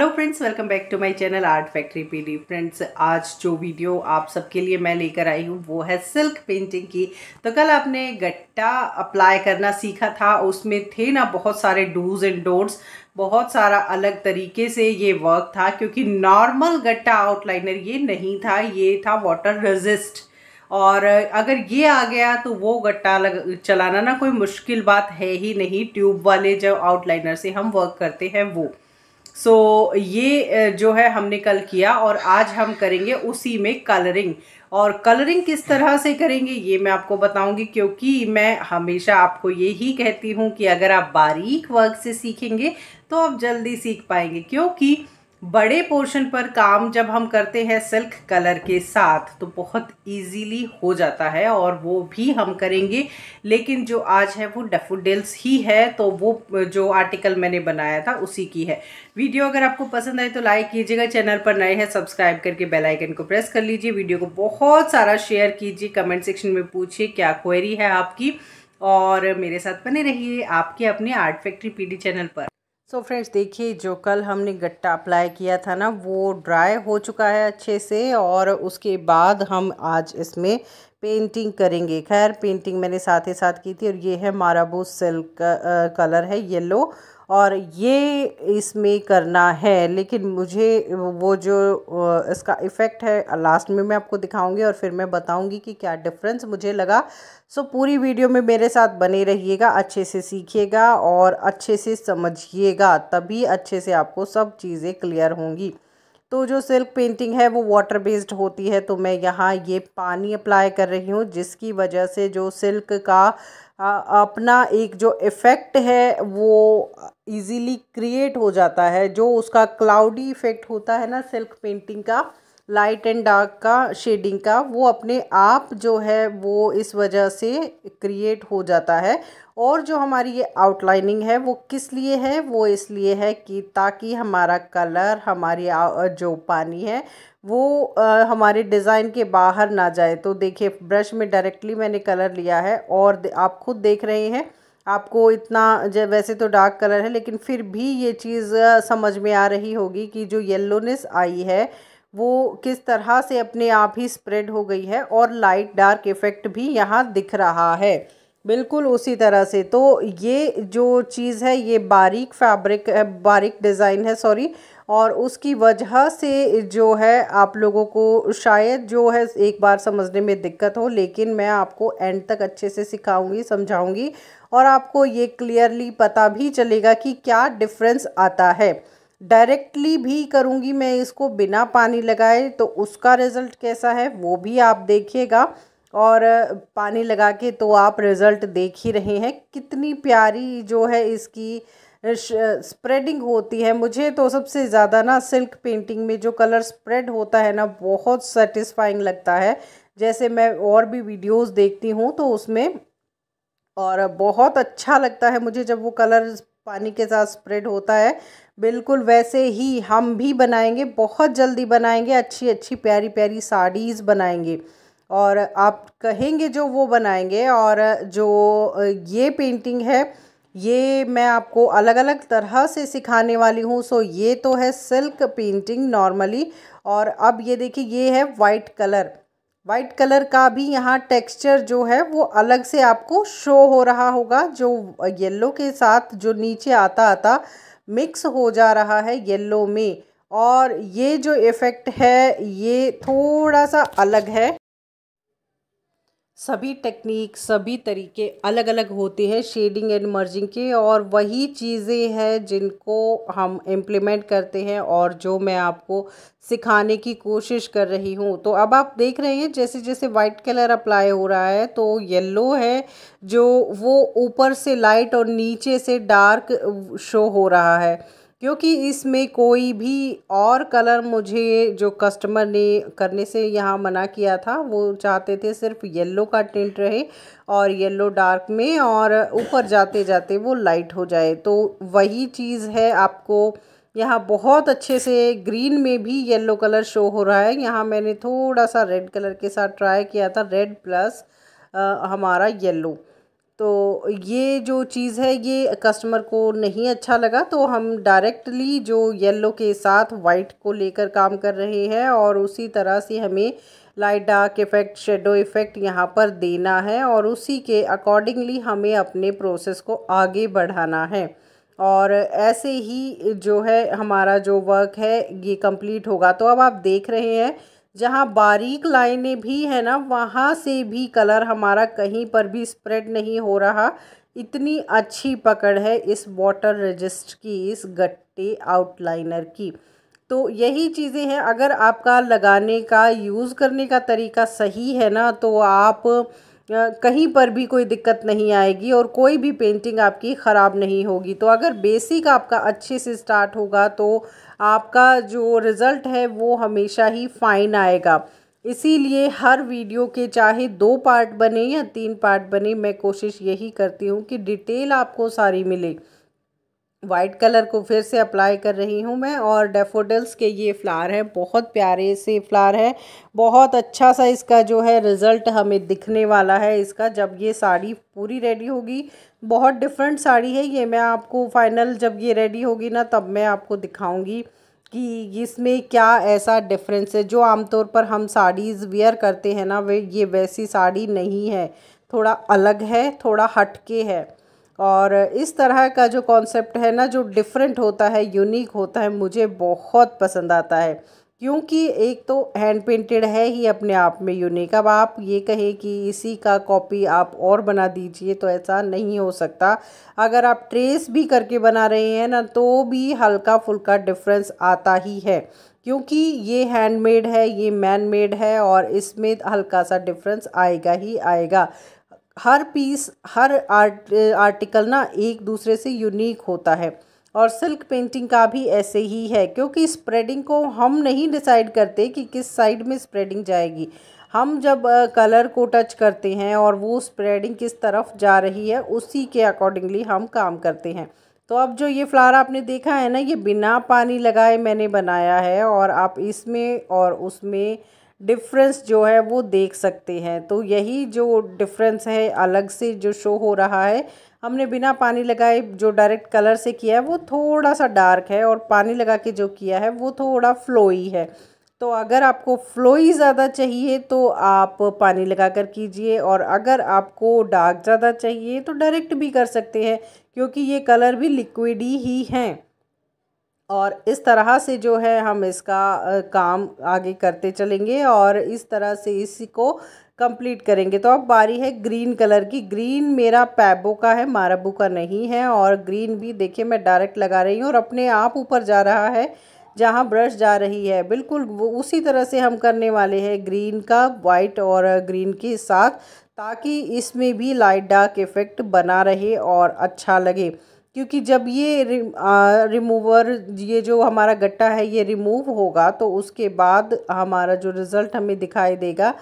hello friends welcome back to my channel art factory PD friends आज जो video आप सबके लिए मैं लेकर आई हूँ वो है सिल्क पेंटिंग की तो कल आपने गट्टा अप्लाई करना सीखा था उसमें थे ना बहुत सारे डूज एंड डोंट्स बहुत सारा अलग तरीके से ये वर्क था क्योंकि नॉर्मल गट्टा आउटलाइनर ये नहीं था ये था वाटर रजिस्ट और अगर ये आ गया तो वो गट्टा लग चलाना ना कोई मुश्किल बात है ही नहीं ट्यूब वाले जो आउटलाइनर से हम वर्क करते हैं वो सो so, ये जो है हमने कल किया और आज हम करेंगे उसी में कलरिंग और कलरिंग किस तरह से करेंगे ये मैं आपको बताऊंगी क्योंकि मैं हमेशा आपको ये ही कहती हूँ कि अगर आप बारीक वर्क से सीखेंगे तो आप जल्दी सीख पाएंगे क्योंकि बड़े पोर्शन पर काम जब हम करते हैं सिल्क कलर के साथ तो बहुत इजीली हो जाता है और वो भी हम करेंगे लेकिन जो आज है वो डेफोडिल्स ही है तो वो जो आर्टिकल मैंने बनाया था उसी की है वीडियो अगर आपको पसंद आए तो लाइक कीजिएगा चैनल पर नए हैं सब्सक्राइब करके बेल आइकन को प्रेस कर लीजिए वीडियो को बहुत सारा शेयर कीजिए कमेंट सेक्शन में पूछिए क्या क्वेरी है आपकी और मेरे साथ बने रहिए आपके अपने आर्ट फैक्ट्री पी चैनल पर सो फ्रेंड्स देखिए जो कल हमने गट्टा अप्लाई किया था ना वो ड्राई हो चुका है अच्छे से और उसके बाद हम आज इसमें पेंटिंग करेंगे खैर पेंटिंग मैंने साथ ही साथ की थी और ये है माराबू सिल्क कलर है येलो और ये इसमें करना है लेकिन मुझे वो जो इसका इफ़ेक्ट है लास्ट में मैं आपको दिखाऊंगी और फिर मैं बताऊंगी कि क्या डिफरेंस मुझे लगा सो पूरी वीडियो में मेरे साथ बने रहिएगा अच्छे से सीखिएगा और अच्छे से समझिएगा तभी अच्छे से आपको सब चीज़ें क्लियर होंगी तो जो सिल्क पेंटिंग है वो वाटर बेस्ड होती है तो मैं यहाँ ये पानी अप्लाई कर रही हूँ जिसकी वजह से जो सिल्क का अपना एक जो इफ़ेक्ट है वो इजीली क्रिएट हो जाता है जो उसका क्लाउडी इफेक्ट होता है ना सिल्क पेंटिंग का लाइट एंड डार्क का शेडिंग का वो अपने आप जो है वो इस वजह से क्रिएट हो जाता है और जो हमारी ये आउटलाइनिंग है वो किस लिए है वो इसलिए है कि ताकि हमारा कलर हमारी जो पानी है वो आ, हमारे डिज़ाइन के बाहर ना जाए तो देखिए ब्रश में डायरेक्टली मैंने कलर लिया है और आप खुद देख रहे हैं आपको इतना जब वैसे तो डार्क कलर है लेकिन फिर भी ये चीज़ समझ में आ रही होगी कि जो येल्लोनेस आई है वो किस तरह से अपने आप ही स्प्रेड हो गई है और लाइट डार्क इफ़ेक्ट भी यहाँ दिख रहा है बिल्कुल उसी तरह से तो ये जो चीज़ है ये बारीक फैब्रिक बारीक डिज़ाइन है सॉरी और उसकी वजह से जो है आप लोगों को शायद जो है एक बार समझने में दिक्कत हो लेकिन मैं आपको एंड तक अच्छे से सिखाऊंगी समझाऊंगी और आपको ये क्लियरली पता भी चलेगा कि क्या डिफरेंस आता है डायरेक्टली भी करूँगी मैं इसको बिना पानी लगाए तो उसका रिज़ल्ट कैसा है वो भी आप देखिएगा और पानी लगा के तो आप रिज़ल्ट देख ही रहे हैं कितनी प्यारी जो है इसकी स्प्रेडिंग होती है मुझे तो सबसे ज़्यादा ना सिल्क पेंटिंग में जो कलर स्प्रेड होता है ना बहुत सेटिस्फाइंग लगता है जैसे मैं और भी वीडियोस देखती हूँ तो उसमें और बहुत अच्छा लगता है मुझे जब वो कलर पानी के साथ स्प्रेड होता है बिल्कुल वैसे ही हम भी बनाएंगे बहुत जल्दी बनाएंगे अच्छी अच्छी प्यारी प्यारी साड़ीज़ बनाएंगे और आप कहेंगे जो वो बनाएंगे और जो ये पेंटिंग है ये मैं आपको अलग अलग तरह से सिखाने वाली हूँ सो ये तो है सिल्क पेंटिंग नॉर्मली और अब ये देखिए ये है वाइट कलर वाइट कलर का भी यहाँ टेक्सचर जो है वो अलग से आपको शो हो रहा होगा जो येलो के साथ जो नीचे आता आता मिक्स हो जा रहा है येलो में और ये जो इफ़ेक्ट है ये थोड़ा सा अलग है सभी टेक्निक सभी तरीके अलग अलग होते हैं शेडिंग एंड मर्जिंग के और वही चीज़ें हैं जिनको हम इम्प्लीमेंट करते हैं और जो मैं आपको सिखाने की कोशिश कर रही हूँ तो अब आप देख रहे हैं जैसे जैसे वाइट कलर अप्लाई हो रहा है तो येलो है जो वो ऊपर से लाइट और नीचे से डार्क शो हो रहा है क्योंकि इसमें कोई भी और कलर मुझे जो कस्टमर ने करने से यहाँ मना किया था वो चाहते थे सिर्फ येलो का टेंट रहे और येलो डार्क में और ऊपर जाते जाते वो लाइट हो जाए तो वही चीज़ है आपको यहाँ बहुत अच्छे से ग्रीन में भी येलो कलर शो हो रहा है यहाँ मैंने थोड़ा सा रेड कलर के साथ ट्राई किया था रेड प्लस आ, हमारा येलो तो ये जो चीज़ है ये कस्टमर को नहीं अच्छा लगा तो हम डायरेक्टली जो येलो के साथ वाइट को लेकर काम कर रहे हैं और उसी तरह से हमें light dark effect shadow effect यहाँ पर देना है और उसी के अकॉर्डिंगली हमें अपने प्रोसेस को आगे बढ़ाना है और ऐसे ही जो है हमारा जो वर्क है ये कंप्लीट होगा तो अब आप देख रहे हैं जहाँ बारीक लाइनें भी है ना वहाँ से भी कलर हमारा कहीं पर भी स्प्रेड नहीं हो रहा इतनी अच्छी पकड़ है इस वाटर रजिस्ट की इस गट्टे आउटलाइनर की तो यही चीज़ें हैं अगर आपका लगाने का यूज़ करने का तरीका सही है ना तो आप कहीं पर भी कोई दिक्कत नहीं आएगी और कोई भी पेंटिंग आपकी ख़राब नहीं होगी तो अगर बेसिक आपका अच्छे से स्टार्ट होगा तो आपका जो रिज़ल्ट है वो हमेशा ही फ़ाइन आएगा इसीलिए हर वीडियो के चाहे दो पार्ट बने या तीन पार्ट बने मैं कोशिश यही करती हूँ कि डिटेल आपको सारी मिले वाइट कलर को फिर से अप्लाई कर रही हूँ मैं और डेफोडल्स के ये फ्लावर हैं बहुत प्यारे से फ्लावर है बहुत अच्छा सा इसका जो है रिज़ल्ट हमें दिखने वाला है इसका जब ये साड़ी पूरी रेडी होगी बहुत डिफरेंट साड़ी है ये मैं आपको फाइनल जब ये रेडी होगी ना तब मैं आपको दिखाऊँगी कि इसमें क्या ऐसा डिफरेंस है जो आमतौर पर हम साड़ीज़ वेयर करते हैं ना वे ये वैसी साड़ी नहीं है थोड़ा अलग है थोड़ा हटके है और इस तरह का जो कॉन्सेप्ट है ना जो डिफरेंट होता है यूनिक होता है मुझे बहुत पसंद आता है क्योंकि एक तो हैंड पेंटेड है ही अपने आप में यूनिक अब आप ये कहें कि इसी का कॉपी आप और बना दीजिए तो ऐसा नहीं हो सकता अगर आप ट्रेस भी करके बना रहे हैं ना तो भी हल्का फुल्का डिफरेंस आता ही है क्योंकि ये हैंडमेड है ये मैन मेड है और इसमें हल्का सा डिफरेंस आएगा ही आएगा हर पीस हर आर्ट आर्टिकल ना एक दूसरे से यूनिक होता है और सिल्क पेंटिंग का भी ऐसे ही है क्योंकि स्प्रेडिंग को हम नहीं डिसाइड करते कि किस साइड में स्प्रेडिंग जाएगी हम जब कलर को टच करते हैं और वो स्प्रेडिंग किस तरफ जा रही है उसी के अकॉर्डिंगली हम काम करते हैं तो अब जो ये फ्लावर आपने देखा है ना ये बिना पानी लगाए मैंने बनाया है और आप इसमें और उसमें डिफरेंस जो है वो देख सकते हैं तो यही जो डिफरेंस है अलग से जो शो हो रहा है हमने बिना पानी लगाए जो डायरेक्ट कलर से किया है वो थोड़ा सा डार्क है और पानी लगा के जो किया है वो थोड़ा फ्लोई है तो अगर आपको फ्लोई ज़्यादा चाहिए तो आप पानी लगा कर कीजिए और अगर आपको डार्क ज़्यादा चाहिए तो डायरेक्ट भी कर सकते हैं क्योंकि ये कलर भी लिक्विड ही हैं और इस तरह से जो है हम इसका काम आगे करते चलेंगे और इस तरह से इसी को कंप्लीट करेंगे तो अब बारी है ग्रीन कलर की ग्रीन मेरा पैबो का है माराबू का नहीं है और ग्रीन भी देखिए मैं डायरेक्ट लगा रही हूँ और अपने आप ऊपर जा रहा है जहाँ ब्रश जा रही है बिल्कुल वो उसी तरह से हम करने वाले हैं ग्रीन का वाइट और ग्रीन के साथ ताकि इसमें भी लाइट डार्क इफ़ेक्ट बना रहे और अच्छा लगे क्योंकि जब ये रिमूवर ये जो हमारा गट्टा है ये रिमूव होगा तो उसके बाद हमारा जो रिज़ल्ट हमें दिखाई देगा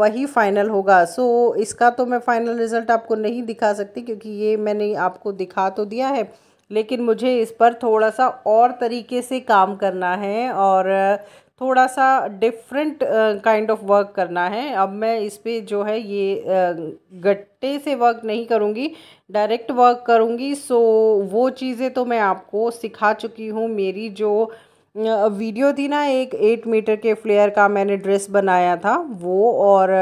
वही फ़ाइनल होगा सो इसका तो मैं फ़ाइनल रिज़ल्ट आपको नहीं दिखा सकती क्योंकि ये मैंने आपको दिखा तो दिया है लेकिन मुझे इस पर थोड़ा सा और तरीके से काम करना है और थोड़ा सा डिफरेंट काइंड ऑफ वर्क करना है अब मैं इस पर जो है ये गट्टे से वर्क नहीं करूँगी डायरेक्ट वर्क करूँगी सो वो चीज़ें तो मैं आपको सिखा चुकी हूँ मेरी जो वीडियो थी ना एक एट मीटर के फ्लेयर का मैंने ड्रेस बनाया था वो और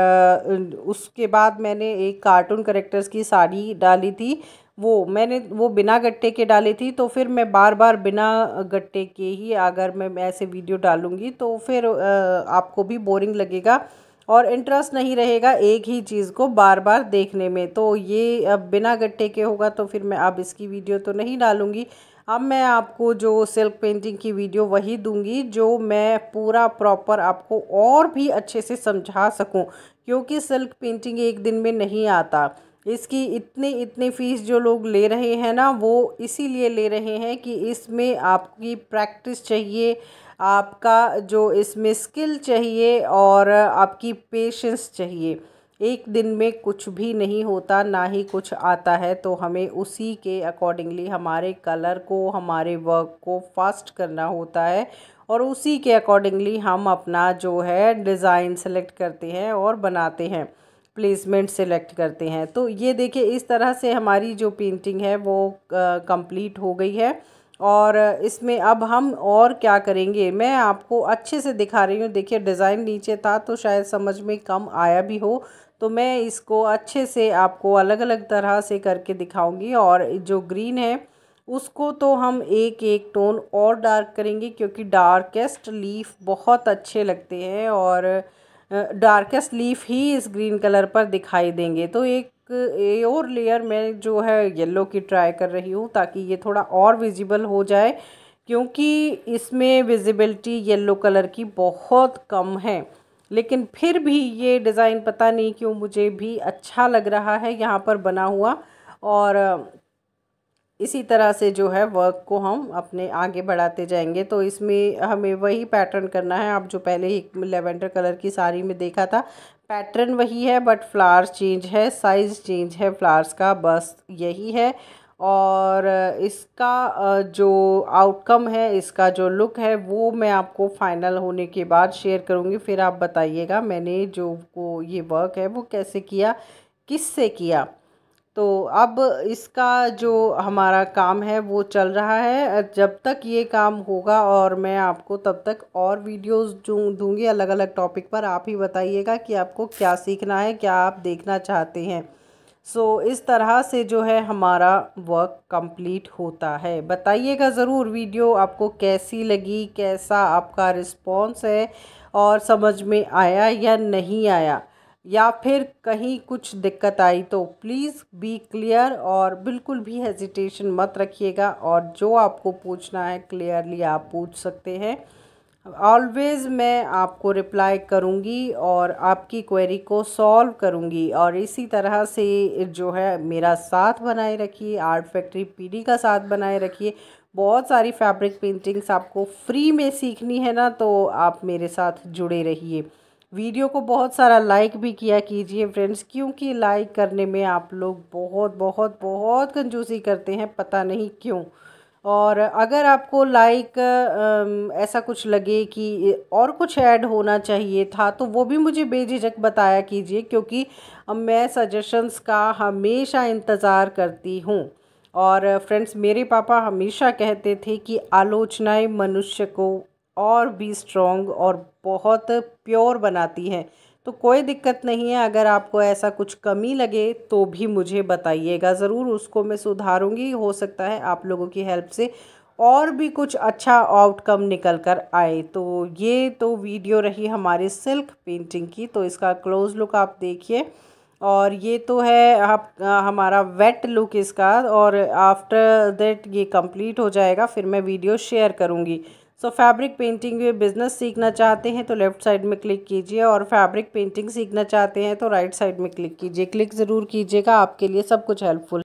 उसके बाद मैंने एक कार्टून करेक्टर्स की साड़ी डाली थी वो मैंने वो बिना गट्टे के डाली थी तो फिर मैं बार बार बिना गट्टे के ही अगर मैं ऐसे वीडियो डालूँगी तो फिर आपको भी बोरिंग लगेगा और इंटरेस्ट नहीं रहेगा एक ही चीज़ को बार बार देखने में तो ये अब बिना गट्टे के होगा तो फिर मैं अब इसकी वीडियो तो नहीं डालूँगी अब मैं आपको जो सिल्क पेंटिंग की वीडियो वही दूंगी जो मैं पूरा प्रॉपर आपको और भी अच्छे से समझा सकूं क्योंकि सिल्क पेंटिंग एक दिन में नहीं आता इसकी इतनी इतनी फ़ीस जो लोग ले रहे हैं ना वो इसीलिए ले रहे हैं कि इसमें आपकी प्रैक्टिस चाहिए आपका जो इसमें स्किल चाहिए और आपकी पेशेंस चाहिए एक दिन में कुछ भी नहीं होता ना ही कुछ आता है तो हमें उसी के अकॉर्डिंगली हमारे कलर को हमारे वर्क को फास्ट करना होता है और उसी के अकॉर्डिंगली हम अपना जो है डिज़ाइन सेलेक्ट करते हैं और बनाते हैं प्लेसमेंट सेलेक्ट करते हैं तो ये देखिए इस तरह से हमारी जो पेंटिंग है वो कंप्लीट हो गई है और इसमें अब हम और क्या करेंगे मैं आपको अच्छे से दिखा रही हूँ देखिए डिज़ाइन नीचे था तो शायद समझ में कम आया भी हो तो मैं इसको अच्छे से आपको अलग अलग तरह से करके दिखाऊंगी और जो ग्रीन है उसको तो हम एक एक टोन और डार्क करेंगे क्योंकि डार्केस्ट लीफ बहुत अच्छे लगते हैं और डार्केस्ट लीफ ही इस ग्रीन कलर पर दिखाई देंगे तो एक और लेयर मैं जो है येलो की ट्राई कर रही हूँ ताकि ये थोड़ा और विजिबल हो जाए क्योंकि इसमें विजिबिलिटी येलो कलर की बहुत कम है लेकिन फिर भी ये डिज़ाइन पता नहीं क्यों मुझे भी अच्छा लग रहा है यहाँ पर बना हुआ और इसी तरह से जो है वर्क को हम अपने आगे बढ़ाते जाएंगे तो इसमें हमें वही पैटर्न करना है आप जो पहले ही लेवेंडर कलर की साड़ी में देखा था पैटर्न वही है बट फ्लावर्स चेंज है साइज़ चेंज है फ्लावर्स का बस यही है और इसका जो आउटकम है इसका जो लुक है वो मैं आपको फाइनल होने के बाद शेयर करूँगी फिर आप बताइएगा मैंने जो को ये वर्क है वो कैसे किया किस से किया तो अब इसका जो हमारा काम है वो चल रहा है जब तक ये काम होगा और मैं आपको तब तक और वीडियोस जो दूंगी अलग अलग टॉपिक पर आप ही बताइएगा कि आपको क्या सीखना है क्या आप देखना चाहते हैं सो so, इस तरह से जो है हमारा वर्क कंप्लीट होता है बताइएगा ज़रूर वीडियो आपको कैसी लगी कैसा आपका रिस्पॉन्स है और समझ में आया या नहीं आया या फिर कहीं कुछ दिक्कत आई तो प्लीज़ बी क्लियर और बिल्कुल भी हेजिटेशन मत रखिएगा और जो आपको पूछना है क्लियरली आप पूछ सकते हैं ऑलवेज़ मैं आपको रिप्लाई करूँगी और आपकी क्वेरी को सॉल्व करूँगी और इसी तरह से जो है मेरा साथ बनाए रखिए आर्ट फैक्ट्री पीडी का साथ बनाए रखिए बहुत सारी फैब्रिक पेंटिंग्स आपको फ्री में सीखनी है ना तो आप मेरे साथ जुड़े रहिए वीडियो को बहुत सारा लाइक भी किया कीजिए फ्रेंड्स क्योंकि लाइक करने में आप लोग बहुत बहुत बहुत कंजूसी करते हैं पता नहीं क्यों और अगर आपको लाइक ऐसा कुछ लगे कि और कुछ ऐड होना चाहिए था तो वो भी मुझे बेझिझक बताया कीजिए क्योंकि मैं सजेशंस का हमेशा इंतज़ार करती हूँ और फ्रेंड्स मेरे पापा हमेशा कहते थे कि आलोचनाएं मनुष्य को और भी स्ट्रॉन्ग और बहुत प्योर बनाती है तो कोई दिक्कत नहीं है अगर आपको ऐसा कुछ कमी लगे तो भी मुझे बताइएगा ज़रूर उसको मैं सुधारूंगी हो सकता है आप लोगों की हेल्प से और भी कुछ अच्छा आउटकम निकल कर आए तो ये तो वीडियो रही हमारी सिल्क पेंटिंग की तो इसका क्लोज़ लुक आप देखिए और ये तो है आप हमारा वेट लुक इसका और आफ्टर दैट ये कंप्लीट हो जाएगा फिर मैं वीडियो शेयर करूँगी सो फैब्रिक पेंटिंग में बिज़नेस सीखना चाहते हैं तो लेफ़्ट साइड में क्लिक कीजिए और फैब्रिक पेंटिंग सीखना चाहते हैं तो राइट साइड में क्लिक कीजिए क्लिक ज़रूर कीजिएगा आपके लिए सब कुछ हेल्पफुल